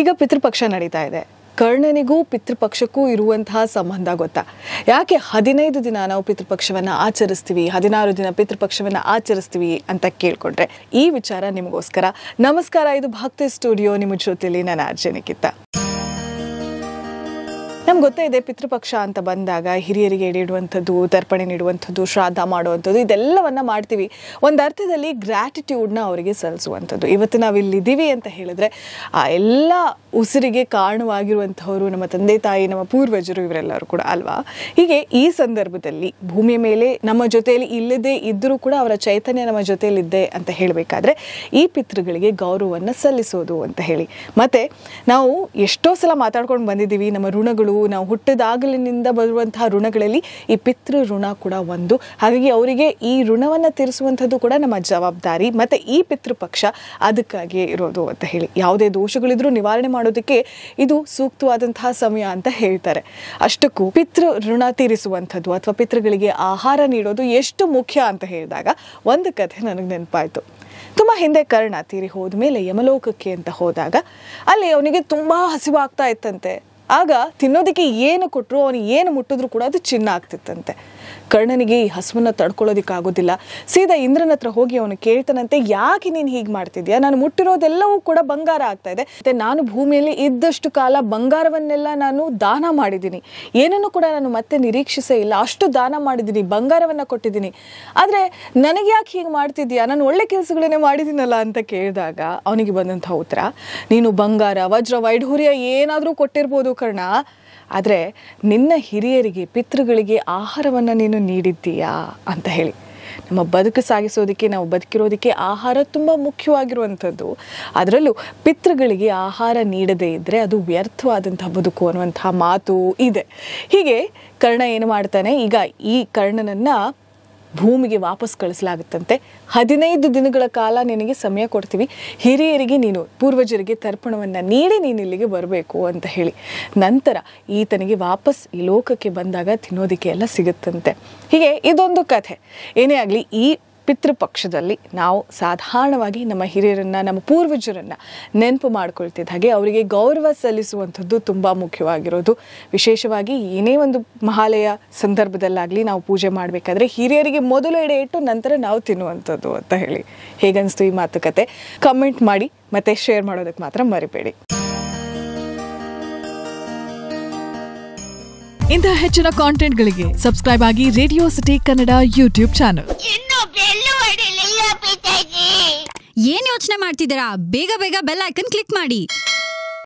ಈಗ ಪಿತೃಪಕ್ಷ ನಡೀತಾ ಇದೆ ಕರ್ಣನಿಗೂ ಪಿತೃಪಕ್ಷಕ್ಕೂ ಇರುವಂತಹ ಸಂಬಂಧ ಗೊತ್ತಾ ಯಾಕೆ ಹದಿನೈದು ದಿನ ನಾವು ಪಿತೃಪಕ್ಷವನ್ನು ಆಚರಿಸ್ತೀವಿ ಹದಿನಾರು ದಿನ ಪಿತೃಪಕ್ಷವನ್ನು ಆಚರಿಸ್ತೀವಿ ಅಂತ ಕೇಳ್ಕೊಂಡ್ರೆ ಈ ವಿಚಾರ ನಿಮಗೋಸ್ಕರ ನಮಸ್ಕಾರ ಇದು ಭಕ್ತಿ ಸ್ಟುಡಿಯೋ ನಿಮ್ಮ ಜೊತೆಯಲ್ಲಿ ನಾನು ಅರ್ಜನಿಕಿತ್ತ ನಮ್ಗೆ ಗೊತ್ತೇ ಇದೆ ಪಿತೃಪಕ್ಷ ಅಂತ ಬಂದಾಗ ಹಿರಿಯರಿಗೆ ಎಡಿಡುವಂಥದ್ದು ತರ್ಪಣೆ ನೀಡುವಂಥದ್ದು ಶ್ರಾದ್ದ ಮಾಡುವಂಥದ್ದು ಇದೆಲ್ಲವನ್ನು ಮಾಡ್ತೀವಿ ಒಂದು ಅರ್ಥದಲ್ಲಿ ಗ್ರ್ಯಾಟಿಟ್ಯೂಡ್ನ ಅವರಿಗೆ ಸಲ್ಲಿಸುವಂಥದ್ದು ಇವತ್ತು ನಾವು ಇಲ್ಲಿದ್ದೀವಿ ಅಂತ ಹೇಳಿದ್ರೆ ಆ ಎಲ್ಲ ಉಸಿರಿಗೆ ಕಾರಣವಾಗಿರುವಂಥವರು ನಮ್ಮ ತಂದೆ ತಾಯಿ ನಮ್ಮ ಪೂರ್ವಜರು ಇವರೆಲ್ಲರೂ ಕೂಡ ಅಲ್ವಾ ಹೀಗೆ ಈ ಸಂದರ್ಭದಲ್ಲಿ ಭೂಮಿಯ ಮೇಲೆ ನಮ್ಮ ಜೊತೆಯಲ್ಲಿ ಇಲ್ಲದೇ ಇದ್ದರೂ ಕೂಡ ಅವರ ಚೈತನ್ಯ ನಮ್ಮ ಜೊತೆಯಲ್ಲಿದ್ದೆ ಅಂತ ಹೇಳಬೇಕಾದ್ರೆ ಈ ಪಿತೃಗಳಿಗೆ ಗೌರವವನ್ನು ಸಲ್ಲಿಸೋದು ಅಂತ ಹೇಳಿ ಮತ್ತು ನಾವು ಎಷ್ಟೋ ಸಲ ಮಾತಾಡ್ಕೊಂಡು ಬಂದಿದ್ದೀವಿ ನಮ್ಮ ಋಣಗಳು ನಾವು ಹುಟ್ಟದಾಗಲಿನಿಂದ ಬರುವಂತಹ ಋಣಗಳಲ್ಲಿ ಈ ಪಿತೃ ಋಣ ಕೂಡ ಒಂದು ಹಾಗಾಗಿ ಅವರಿಗೆ ಈ ಋಣವನ್ನು ತೀರಿಸುವಂಥದ್ದು ಕೂಡ ನಮ್ಮ ಜವಾಬ್ದಾರಿ ಮತ್ತು ಈ ಪಿತೃಪಕ್ಷ ಅದಕ್ಕಾಗಿ ಇರೋದು ಅಂತ ಹೇಳಿ ಯಾವುದೇ ದೋಷಗಳಿದ್ರೂ ನಿವಾರಣೆ ಮಾಡೋದಕ್ಕೆ ಇದು ಸೂಕ್ತವಾದಂತಹ ಸಮಯ ಅಂತ ಹೇಳ್ತಾರೆ ಅಷ್ಟಕ್ಕೂ ಪಿತೃ ಋಣ ತೀರಿಸುವಂಥದ್ದು ಅಥವಾ ಪಿತೃಗಳಿಗೆ ಆಹಾರ ನೀಡೋದು ಎಷ್ಟು ಮುಖ್ಯ ಅಂತ ಹೇಳಿದಾಗ ಒಂದು ಕಥೆ ನನಗೆ ನೆನಪಾಯಿತು ತುಂಬ ಹಿಂದೆ ಕರ್ಣ ತೀರಿ ಹೋದ ಮೇಲೆ ಯಮಲೋಕಕ್ಕೆ ಅಂತ ಹೋದಾಗ ಅಲ್ಲಿ ಅವನಿಗೆ ತುಂಬ ಹಸಿವಾಗ್ತಾ ಇತ್ತಂತೆ ಆಗ ತಿನ್ನೋದಕ್ಕೆ ಏನು ಕೊಟ್ಟರು ಅವನು ಏನು ಮುಟ್ಟಿದ್ರು ಕೂಡ ಅದು ಚಿನ್ನ ಆಗ್ತಿತ್ತಂತೆ ಕರ್ಣನಿಗೆ ಈ ಹಸುವನ್ನು ತಡ್ಕೊಳ್ಳೋದಿಕ್ಕಾಗೋದಿಲ್ಲ ಸೀದಾ ಇಂದ್ರನ ಹತ್ರ ಹೋಗಿ ಅವನು ಕೇಳ್ತಾನಂತೆ ಯಾಕೆ ನೀನು ಹೀಗೆ ಮಾಡ್ತಿದ್ಯಾ ನಾನು ಮುಟ್ಟಿರೋದೆಲ್ಲವೂ ಕೂಡ ಬಂಗಾರ ಆಗ್ತಾ ಇದೆ ಮತ್ತೆ ನಾನು ಭೂಮಿಯಲ್ಲಿ ಇದ್ದಷ್ಟು ಕಾಲ ಬಂಗಾರವನ್ನೆಲ್ಲ ನಾನು ದಾನ ಮಾಡಿದ್ದೀನಿ ಏನನ್ನು ಕೂಡ ನಾನು ಮತ್ತೆ ನಿರೀಕ್ಷಿಸೇ ಇಲ್ಲ ಅಷ್ಟು ದಾನ ಮಾಡಿದ್ದೀನಿ ಬಂಗಾರವನ್ನು ಕೊಟ್ಟಿದ್ದೀನಿ ಆದರೆ ನನಗೆ ಯಾಕೆ ಹೀಗೆ ಮಾಡ್ತಿದ್ಯಾ ನಾನು ಒಳ್ಳೆ ಕೆಲಸಗಳನ್ನೇ ಮಾಡಿದ್ದೀನಲ್ಲ ಅಂತ ಕೇಳಿದಾಗ ಅವನಿಗೆ ಬಂದಂಥ ಉತ್ತರ ನೀನು ಬಂಗಾರ ವಜ್ರ ವೈಢೂರ್ಯ ಏನಾದರೂ ಕೊಟ್ಟಿರ್ಬೋದು ಕರ್ಣ ಆದರೆ ನಿನ್ನ ಹಿರಿಯರಿಗೆ ಪಿತೃಗಳಿಗೆ ಆಹಾರವನ್ನು ನೀನು ನೀಡಿದ್ದೀಯಾ ಅಂತ ಹೇಳಿ ನಮ್ಮ ಬದುಕು ಸಾಗಿಸೋದಕ್ಕೆ ನಾವು ಬದುಕಿರೋದಕ್ಕೆ ಆಹಾರ ತುಂಬ ಮುಖ್ಯವಾಗಿರುವಂಥದ್ದು ಅದರಲ್ಲೂ ಪಿತೃಗಳಿಗೆ ಆಹಾರ ನೀಡದೇ ಇದ್ದರೆ ಅದು ವ್ಯರ್ಥವಾದಂಥ ಬದುಕು ಅನ್ನುವಂಥ ಮಾತು ಇದೆ ಹೀಗೆ ಕರ್ಣ ಏನು ಮಾಡ್ತಾನೆ ಈಗ ಈ ಕರ್ಣನನ್ನು ಭೂಮಿಗೆ ವಾಪಸ್ ಕಳಿಸಲಾಗುತ್ತಂತೆ ಹದಿನೈದು ದಿನಗಳ ಕಾಲ ನಿನಗೆ ಸಮಯ ಕೊಡ್ತೀವಿ ಹಿರಿಯರಿಗೆ ನೀನು ಪೂರ್ವಜರಿಗೆ ತರ್ಪಣವನ್ನು ನೀಡಿ ನೀನು ಇಲ್ಲಿಗೆ ಬರಬೇಕು ಅಂತ ಹೇಳಿ ನಂತರ ಈತನಿಗೆ ವಾಪಸ್ ಈ ಲೋಕಕ್ಕೆ ಬಂದಾಗ ತಿನ್ನೋದಕ್ಕೆ ಎಲ್ಲ ಸಿಗುತ್ತಂತೆ ಹೀಗೆ ಇದೊಂದು ಕಥೆ ಏನೇ ಆಗಲಿ ಈ ಪಿತೃಪಕ್ಷದಲ್ಲಿ ನಾವು ಸಾಧಾರಣವಾಗಿ ನಮ್ಮ ಹಿರಿಯರನ್ನು ನಮ್ಮ ಪೂರ್ವಜರನ್ನು ನೆನಪು ಮಾಡ್ಕೊಳ್ತಿದ್ದ ಹಾಗೆ ಅವರಿಗೆ ಗೌರವ ಸಲ್ಲಿಸುವಂಥದ್ದು ತುಂಬ ಮುಖ್ಯವಾಗಿರೋದು ವಿಶೇಷವಾಗಿ ಏನೇ ಒಂದು ಮಹಾಲಯ ಸಂದರ್ಭದಲ್ಲಾಗಲಿ ನಾವು ಪೂಜೆ ಮಾಡಬೇಕಾದ್ರೆ ಹಿರಿಯರಿಗೆ ಮೊದಲು ಎಡೆ ಇಟ್ಟು ನಂತರ ನಾವು ತಿನ್ನುವಂಥದ್ದು ಅಂತ ಹೇಳಿ ಹೇಗನ್ನಿಸ್ತು ಈ ಮಾತುಕತೆ ಕಮೆಂಟ್ ಮಾಡಿ ಮತ್ತೆ ಶೇರ್ ಮಾಡೋದಕ್ಕೆ ಮಾತ್ರ ಮರಿಬೇಡಿ ಇಂತಹ ಹೆಚ್ಚಿನ ಕಾಂಟೆಂಟ್ಗಳಿಗೆ ಸಬ್ಸ್ಕ್ರೈಬ್ ಆಗಿ radio city Kannada YouTube channel ಏನ್ ಯೋಚನೆ ಮಾಡ್ತಿದ್ದೀರಾ ಬೇಗ ಬೇಗ ಬೆಲ್ ಐಕನ್ ಕ್ಲಿಕ್ ಮಾಡಿ